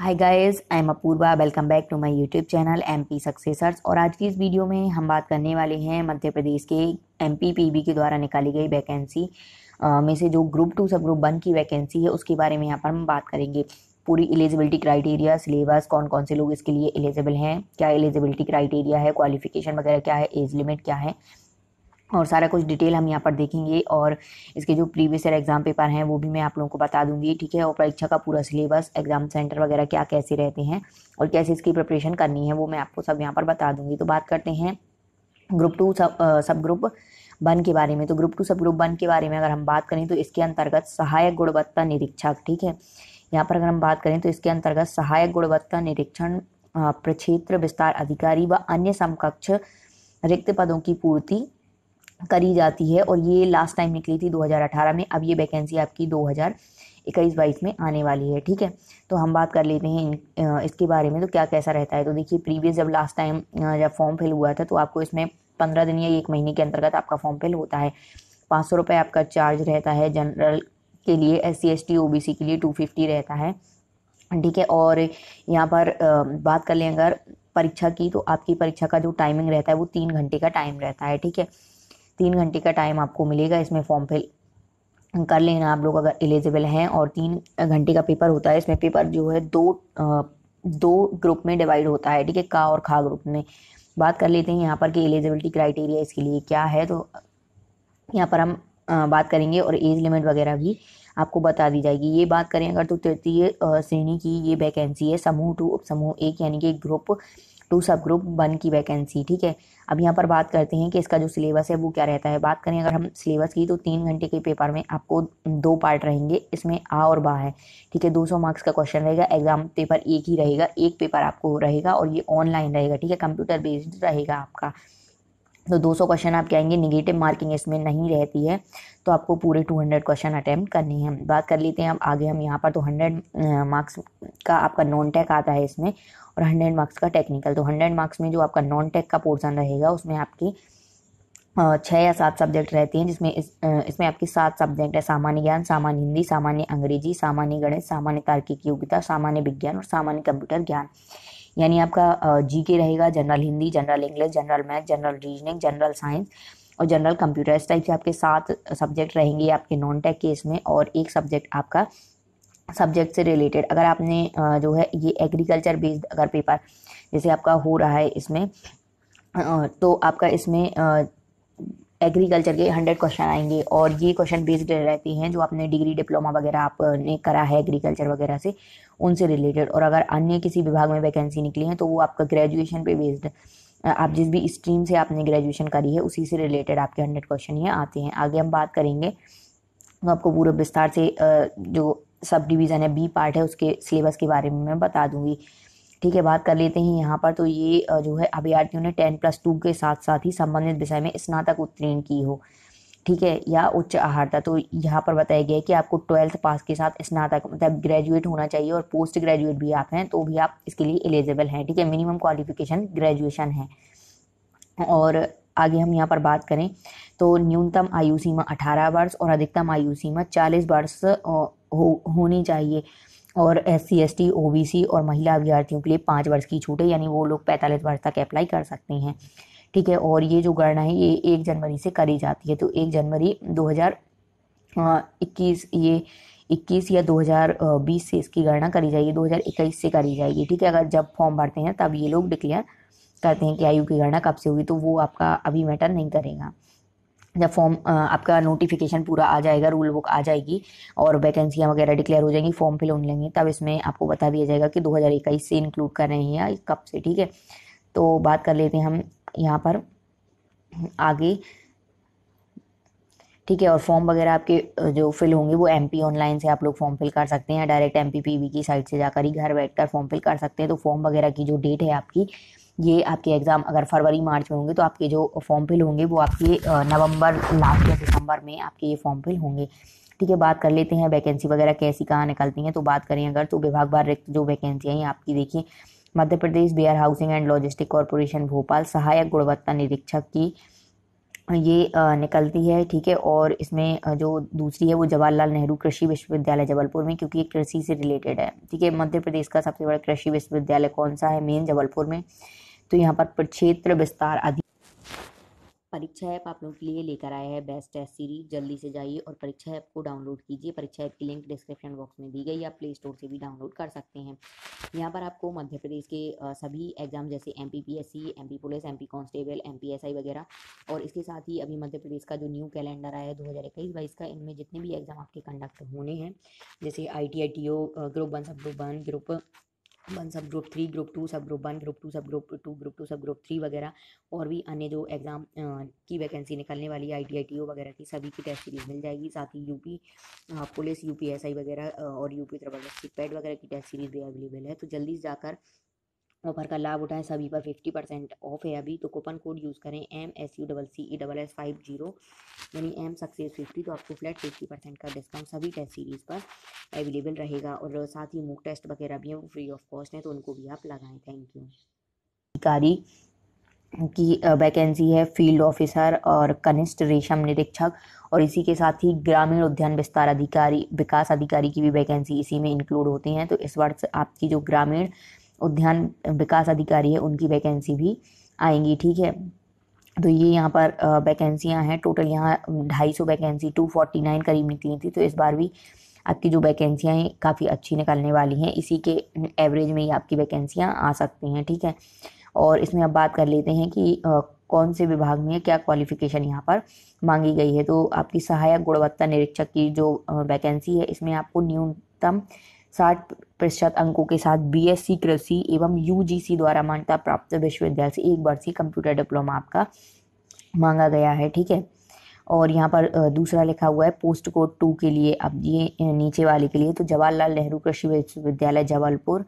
hi guys I am Apoorva welcome back to my YouTube channel M P successors और आज की इस video में हम बात करने वाले हैं मध्य प्रदेश के पी बी के द्वारा निकाली गई वैकेंसी में से जो ग्रुप टू सब ग्रुप वन की वैकेंसी है उसके बारे में यहाँ पर हम बात करेंगे पूरी एलिजिबिलिटी क्राइटेरिया सिलेबस कौन कौन से लोग इसके लिए एलिजिबल हैं क्या एलिजिबिलिटी क्राइटेरिया है क्वालिफिकेशन वगैरह क्या है एज लिमिट क्या है और सारा कुछ डिटेल हम यहाँ पर देखेंगे और इसके जो प्रीवियस ईयर एग्ज़ाम पेपर हैं वो भी मैं आप लोगों को बता दूंगी ठीक है और परीक्षा का पूरा सिलेबस एग्ज़ाम सेंटर वगैरह क्या कैसे रहते हैं और कैसे इसकी प्रिपरेशन करनी है वो मैं आपको सब यहाँ पर बता दूंगी तो बात करते हैं ग्रुप टू सब सब ग्रुप वन के बारे में तो ग्रुप टू सब ग्रुप वन के बारे में अगर हम बात करें तो इसके अंतर्गत सहायक गुणवत्ता निरीक्षक ठीक है यहाँ पर अगर हम बात करें तो इसके अंतर्गत सहायक गुणवत्ता निरीक्षण प्रक्षेत्र विस्तार अधिकारी व अन्य समकक्ष रिक्त पदों की पूर्ति करी जाती है और ये लास्ट टाइम निकली थी 2018 में अब ये वैकेंसी आपकी 2000 इक्कीस बाईस में आने वाली है ठीक है तो हम बात कर लेते हैं इसके बारे में तो क्या कैसा रहता है तो देखिए प्रीवियस जब लास्ट टाइम जब फॉर्म फिल हुआ था तो आपको इसमें पंद्रह दिन या एक महीने के अंतर्गत आपका फॉर्म फिल होता है पाँच सौ रुपये आपका चार्ज रहता है जनरल के लिए S C S T O B C के लिए टू फिफ्टी रहता है ठीक है और यहाँ पर बात कर लें अगर परीक्षा की तो आपकी परीक्षा का जो टाइमिंग रहता है वो तीन घंटे का टाइम रहता है ठीक है तीन घंटे का टाइम आपको मिलेगा इसमें फॉर्म फिल कर लेना आप लोग अगर एलिजिबल हैं और तीन घंटे का पेपर होता है इसमें पेपर जो है दो दो ग्रुप में डिवाइड होता है ठीक है का और खा ग्रुप में बात कर लेते हैं यहाँ पर कि एलिजिबिलिटी क्राइटेरिया इसके लिए क्या है तो यहाँ पर हम बात करेंगे और एज लिमिट वगैरह भी आपको बता दी जाएगी ये बात करें अगर तो तृतीय श्रेणी की ये वैकेंसी है समूह टू उप समूह एक यानी कि ग्रुप टू सब ग्रुप वन की वैकेंसी ठीक है अब यहाँ पर बात करते हैं कि इसका जो सिलेबस है वो क्या रहता है बात करें अगर हम सिलेबस की तो तीन घंटे के पेपर में आपको दो पार्ट रहेंगे इसमें आ और बा है ठीक है 200 मार्क्स का क्वेश्चन रहेगा एग्जाम पेपर एक ही रहेगा एक पेपर आपको रहेगा और ये ऑनलाइन रहेगा ठीक है कंप्यूटर बेस्ड रहेगा आपका तो 200 क्वेश्चन आप कहेंगे निगेटिव मार्किंग इसमें नहीं रहती है तो आपको पूरे 200 क्वेश्चन अटैम्प्ट करनी है बात कर लेते हैं अब आगे हम यहाँ पर तो 100 मार्क्स का आपका नॉन टेक आता है इसमें और 100 मार्क्स का टेक्निकल तो 100 मार्क्स में जो आपका नॉन टेक का पोर्सन रहेगा उसमें आपकी छः या सात सब्जेक्ट रहते हैं जिसमें इस इसमें आपकी सात सब्जेक्ट है सामान्य ज्ञान सामान्य हिंदी सामान्य अंग्रेजी सामान्य गणित सामान्य तार्किक योग्यता सामान्य विज्ञान और सामान्य कंप्यूटर ज्ञान यानी आपका जी के रहेगा general Hindi general English general math general reasoning general science और जनरल कंप्यूटर इस टाइप से आपके सात सब्जेक्ट रहेंगे आपके नॉन टेक केस में और एक सब्जेक्ट आपका सब्जेक्ट से रिलेटेड अगर आपने जो है ये एग्रीकल्चर बेस्ड अगर पेपर जैसे आपका हो रहा है इसमें तो आपका इसमें एग्रीकल्चर के हंड्रेड क्वेश्चन आएंगे और ये क्वेश्चन बेस्ड रहती हैं जो आपने डिग्री डिप्लोमा वगैरह आपने करा है एग्रीकल्चर वगैरह से उनसे रिलेटेड और अगर अन्य किसी विभाग में वैकेंसी निकली है तो वो आपका ग्रेजुएशन पे बेस्ड आप जिस भी स्ट्रीम से आपने ग्रेजुएशन करी है उसी से रिलेटेड आपके हंड्रेड क्वेश्चन ये आते हैं आगे हम बात करेंगे तो आपको पूरे विस्तार से जो सब डिवीज़न है बी पार्ट है उसके सिलेबस के बारे में मैं बता दूंगी ठीक है बात कर लेते हैं यहाँ पर तो ये जो है अभ्यार्थियों ने टेन प्लस टू के साथ साथ ही संबंधित विषय में स्नातक उत्तीर्ण की हो ठीक है या उच्च आहारता तो यहाँ पर बताया गया है कि आपको ट्वेल्थ पास के साथ स्नातक मतलब ग्रेजुएट होना चाहिए और पोस्ट ग्रेजुएट भी आप हैं तो भी आप इसके लिए एलिजिबल हैं ठीक है मिनिमम क्वालिफिकेशन ग्रेजुएशन है और आगे हम यहाँ पर बात करें तो न्यूनतम आयु सीमा 18 वर्ष और अधिकतम आयु सीमा 40 वर्ष हो, होनी चाहिए और S C S T O B C और महिला अभ्यर्थियों के लिए पाँच वर्ष की छूट है यानी वो लोग पैंतालीस वर्ष तक अप्लाई कर सकते हैं ठीक है और ये जो गणना है ये एक जनवरी से करी जाती है तो एक जनवरी दो हज़ार इक्कीस ये इक्कीस या 2020 से इसकी गणना करी जाएगी 2021 से करी जाएगी ठीक है अगर जब फॉर्म भरते हैं तब ये लोग डिक्लेयर करते हैं कि आयु की गणना कब से हुई तो वो आपका अभी मैटर नहीं करेगा जब फॉर्म आपका नोटिफिकेशन पूरा आ जाएगा रूल बुक आ जाएगी और वैकेंसियाँ वगैरह डिक्लेयर हो जाएंगी फॉर्म फिल होने लेंगे तब इसमें आपको बता दिया जाएगा कि दो से इंक्लूड कर रहे हैं या कब से ठीक है तो बात कर लेते हैं हम यहाँ पर आगे ठीक है और फॉर्म वगैरह आपके जो फिल होंगे वो एम ऑनलाइन से आप लोग फॉर्म फिल कर सकते हैं डायरेक्ट एम की साइट से जाकर ही घर बैठकर फॉर्म फिल कर सकते हैं तो फॉर्म वगैरह की जो डेट है आपकी ये आपके एग्ज़ाम अगर फरवरी मार्च में होंगे तो आपके जो फॉर्म फिल होंगे वो आपके नवंबर लास्ट या दिसंबर में आपके ये फॉर्म फिल होंगे ठीक है बात कर लेते हैं वैकेंसी वगैरह कैसी कहाँ निकलती हैं तो बात करें अगर तो विभाग बार रिक्त जो वैकेंसियाँ हैं आपकी देखिए Madhya Pradesh warehousing and logistic corporation Bhopal सहायक गुणवत्ता निरीक्षक की ये निकलती है ठीक है और इसमें जो दूसरी है वो जवाहरलाल नेहरू कृषि विश्वविद्यालय जबलपुर में क्योंकि ये कृषि से रिलेटेड है ठीक है मध्य प्रदेश का सबसे बड़ा कृषि विश्वविद्यालय कौन सा है मेन जबलपुर में तो यहाँ पर क्षेत्र विस्तार आदि परीक्षा ऐप आप लोगों के लिए लेकर आया है बेस्ट टेस्ट सीरीज जल्दी से जाइए और परीक्षा ऐप को डाउनलोड कीजिए परीक्षा ऐप की लिंक डिस्क्रिप्शन बॉक्स में दी गई आप प्ले स्टोर से भी डाउनलोड कर सकते हैं यहाँ पर आपको मध्य प्रदेश के सभी एग्जाम जैसे M P P S C M P police M P constable M P S I वगैरह और इसके साथ ही अभी मध्य प्रदेश का जो न्यू कैलेंडर आया है दो हज़ार इक्कीस बाईस का इनमें जितने भी एग्जाम आपके कंडक्ट होने हैं जैसे I T I T O group one sub group one group one sub group three group two सब ग्रुप वन ग्रुप टू सब ग्रुप टू ग्रुप टू सब ग्रुप थ्री वगैरह और भी अन्य जो एग्ज़ाम की वैकेंसी निकलने वाली आई टी वगैरह की सभी की टेस्ट सीरीज़ मिल जाएगी साथ ही यूपी पुलिस यूपीएसआई वगैरह और यूपी पी प्रदेश पैड वगैरह की टेस्ट सीरीज़ भी अवेलेबल है तो जल्दी जाकर ऑफर का लाभ उठाएं सभी पर फिफ्टी परसेंट ऑफ है अभी तो कूपन कोड यूज़ करें M S U double C E double S five zero यानी एम सक्सेस फिफ्टी तो आपको फ्लैट फिफ्टी परसेंट का डिस्काउंट सभी टेस्ट सीरीज़ पर अवेलेबल रहेगा और साथ ही मूक टेस्ट वगैरह भी हैं वो फ्री ऑफ कॉस्ट हैं तो उनको भी आप लगाएं थैंक यू अधिकारी की वैकेंसी है फील्ड ऑफिसर और कनिष्ठ रेशम निरीक्षक और इसी के साथ ही ग्रामीण उद्यान विस्तार अधिकारी विकास अधिकारी की भी वैकेंसी इसी में इंक्लूड होती हैं तो इस वर्ष आपकी जो ग्रामीण उद्यान विकास अधिकारी है उनकी वैकेंसी भी आएंगी ठीक है तो ये यहाँ पर वैकेंसियाँ हैं टोटल यहाँ ढाई सौ वैकेंसी टू फोर्टी नाइन करीब निकली थी तो इस बार भी आपकी जो वैकेंसियाँ हैं काफ़ी अच्छी निकलने वाली हैं इसी के एवरेज में ही आपकी वैकेंसियाँ आ सकती हैं ठीक है और इसमें अब बात कर लेते हैं कि कौन से विभाग में क्या क्वालिफिकेशन यहाँ पर मांगी गई है तो आपकी सहायक गुणवत्ता निरीक्षक की जो वैकेंसी है इसमें आपको न्यूनतम साठ प्रतिशत अंकों के साथ बीएससी कृषि एवं यूजीसी द्वारा मान्यता प्राप्त विश्वविद्यालय से एक वर्षीय कंप्यूटर डिप्लोमा आपका मांगा गया है ठीक है और यहाँ पर दूसरा लिखा हुआ है पोस्ट कोड टू के लिए अब ये नीचे वाले के लिए तो जवाहरलाल नेहरू कृषि विश्वविद्यालय जबलपुर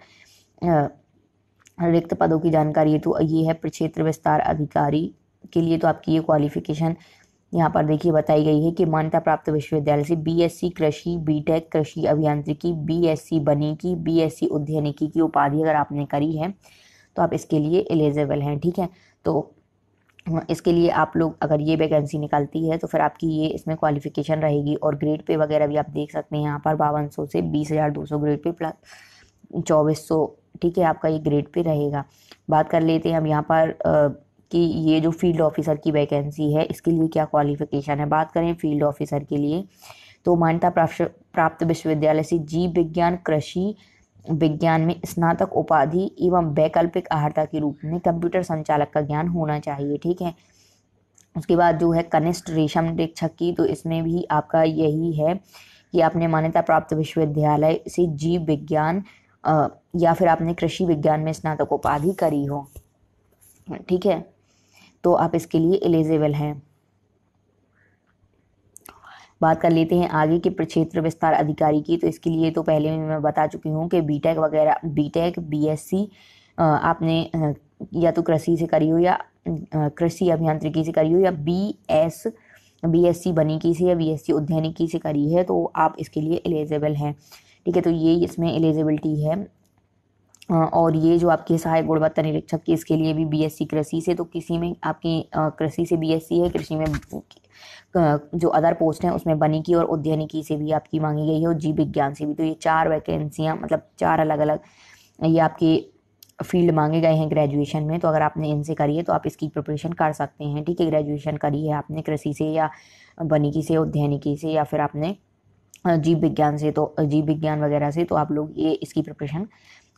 रिक्त पदों की जानकारी है तो ये है प्रक्षेत्र विस्तार अधिकारी के लिए तो आपकी ये क्वालिफिकेशन यहाँ पर देखिए बताई गई है कि मान्यता प्राप्त विश्वविद्यालय से बीएससी कृषि बीटेक कृषि अभियांत्रिकी बीएससी बनीकी बीएससी उद्यानिकी की उपाधि अगर आपने करी है तो आप इसके लिए एलिजिबल हैं ठीक है तो हाँ, इसके लिए आप लोग अगर ये वैकेंसी निकलती है तो फिर आपकी ये इसमें क्वालिफिकेशन रहेगी और ग्रेड पे वगैरह भी आप देख सकते हैं यहाँ पर बावन सौ से बीस हज़ार दो सौ ग्रेड पे प्लस चौबीस सौ ठीक है आपका ये ग्रेड पे रहेगा बात कर लेते हैं हम यहाँ पर कि ये जो फील्ड ऑफिसर की वैकेंसी है इसके लिए क्या क्वालिफिकेशन है बात करें फील्ड ऑफिसर के लिए तो मान्यता प्राप्त विश्वविद्यालय से जीव विज्ञान कृषि विज्ञान में स्नातक उपाधि एवं वैकल्पिक आहारता के रूप में कंप्यूटर संचालक का ज्ञान होना चाहिए ठीक है उसके बाद जो है कनिष्ठ रेशम निरीक्षक की तो इसमें भी आपका यही है कि आपने मान्यता प्राप्त विश्वविद्यालय से जीव विज्ञान या फिर आपने कृषि विज्ञान में स्नातक उपाधि करी हो ठीक है तो आप इसके लिए एलिजिबल हैं बात कर लेते हैं आगे के प्रक्षेत्र विस्तार अधिकारी की तो इसके लिए तो पहले मैं बता चुकी हूँ कि बीटेक वगैरह बीटेक बीएससी आपने या तो कृषि से करी हो या कृषि अभियांत्रिकी से करी हो या B S B S C बनीकी से या बी एस सी उद्यानिकी से करी है तो आप इसके लिए एलिजिबल हैं ठीक है तो ये इसमें एलिजिबिलिटी है और ये जो आपके सहायक गुणवत्ता निरीक्षक की इसके लिए भी बीएससी कृषि से तो किसी में आपकी कृषि से बीएससी है कृषि में जो अदर पोस्ट हैं उसमें की और उद्यानिकी से भी आपकी मांगी गई है और जीव विज्ञान से भी तो ये चार वैकेंसियाँ मतलब चार अलग अलग ये आपकी फील्ड मांगे गए हैं ग्रेजुएशन में तो अगर आपने इनसे करी है तो आप इसकी प्रिपरेशन कर सकते हैं ठीक है ग्रेजुएशन करी है आपने कृषि से या बनिकी से उद्यानिकी से या फिर आपने जीव विज्ञान से तो जीव विज्ञान वगैरह से तो आप लोग ये इसकी प्रिपरेशन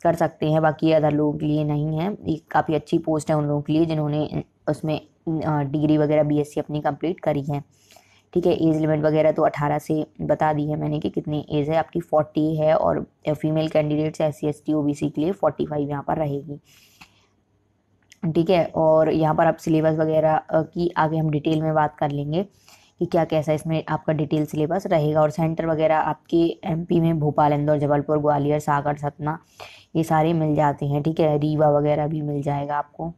कर सकते हैं बाकी अदर लोगों के लिए नहीं है ये काफ़ी अच्छी पोस्ट है उन लोगों के लिए जिन्होंने उसमें डिग्री वगैरह बीएससी अपनी कंप्लीट करी है ठीक है एज लिमिट वगैरह तो 18 से बता दी है मैंने कि कितनी एज है आपकी 40 है और female candidates S C S T O B C के लिए 45 फाइव यहाँ पर रहेगी ठीक है और यहाँ पर आप सिलेबस वगैरह की आगे हम डिटेल में बात कर लेंगे कि क्या कैसा इसमें आपका डिटेल सिलेबस रहेगा और सेंटर वगैरह आपके एमपी में भोपाल इंदौर जबलपुर ग्वालियर सागर सतना ये सारे मिल जाते हैं ठीक है रीवा वगैरह भी मिल जाएगा आपको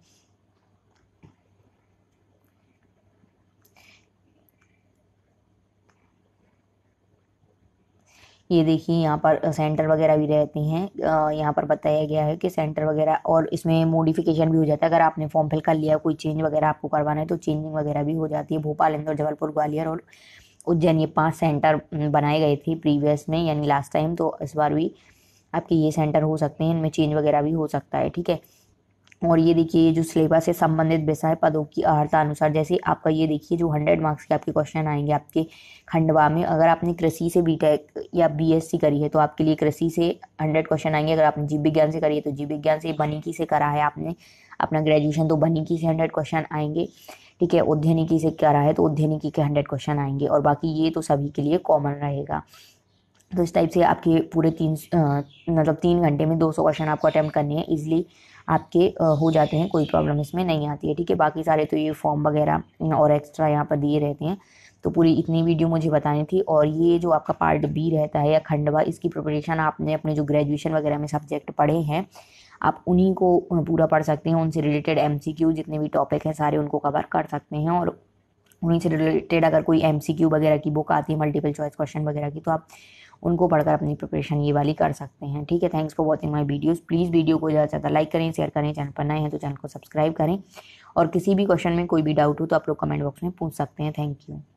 ये देखिए यहाँ पर सेंटर वगैरह भी रहते हैं यहाँ पर बताया गया है कि सेंटर वगैरह और इसमें मॉडिफिकेशन भी हो जाता है अगर आपने फॉर्म फिल कर लिया कोई चेंज वगैरह आपको करवाना है तो चेंजिंग वगैरह भी हो जाती है भोपाल इंदौर जबलपुर ग्वालियर और उज्जैन ये पांच सेंटर बनाए गए थे प्रीवियस में यानी लास्ट टाइम तो इस बार भी आपके ये सेंटर हो सकते हैं इनमें चेंज वगैरह भी हो सकता है ठीक है और ये देखिए ये जो सिलेबस से संबंधित विषय पदों की अर्हता अनुसार जैसे आपका ये देखिए जो हंड्रेड मार्क्स के आपके क्वेश्चन आएंगे आपके खंडवा में अगर आपने कृषि से बीटेक या बीएससी करी है तो आपके लिए कृषि से हंड्रेड क्वेश्चन आएंगे अगर आपने जीव विज्ञान से करी है तो जीव विज्ञान से बनीकी से करा है आपने अपना ग्रेजुएशन तो बनीकी से हंड्रेड क्वेश्चन आएंगे ठीक है उद्यनिकी से करा है तो उद्यनिकी के हंड्रेड क्वेश्चन आएंगे और बाकी ये तो सभी के लिए कॉमन रहेगा तो इस टाइप से आपके पूरे तीन मतलब तीन घंटे में दो सौ क्वेश्चन आपको अटैम्प्ट करने हैं इजीली आपके हो जाते हैं कोई प्रॉब्लम इसमें नहीं आती है ठीक है बाकी सारे तो ये फॉर्म वगैरह और एक्स्ट्रा यहाँ पर दिए रहते हैं तो पूरी इतनी वीडियो मुझे बतानी थी और ये जो आपका पार्ट बी रहता है या खंडवा इसकी प्रिपरेशन आपने अपने जो ग्रेजुएशन वगैरह में सब्जेक्ट पढ़े हैं आप उन्हीं को पूरा पढ़ सकते हैं उनसे रिलेटेड एमसीक्यू जितने भी टॉपिक हैं सारे उनको कवर कर सकते हैं और उन्हीं से रिलेटेड अगर कोई एम वगैरह की बुक आती है मल्टीपल चॉइस क्वेश्चन वगैरह की तो आप उनको पढ़कर अपनी प्रिपरेशन ये वाली कर सकते हैं ठीक है thanks for watching my videos please video को ज़्यादा से ज़्यादा लाइक करें शेयर करें चैनल पर नए हैं तो चैनल को सब्सक्राइब करें और किसी भी क्वेश्चन में कोई भी डाउट हो तो आप लोग कमेंट बॉक्स में पूछ सकते हैं थैंक यू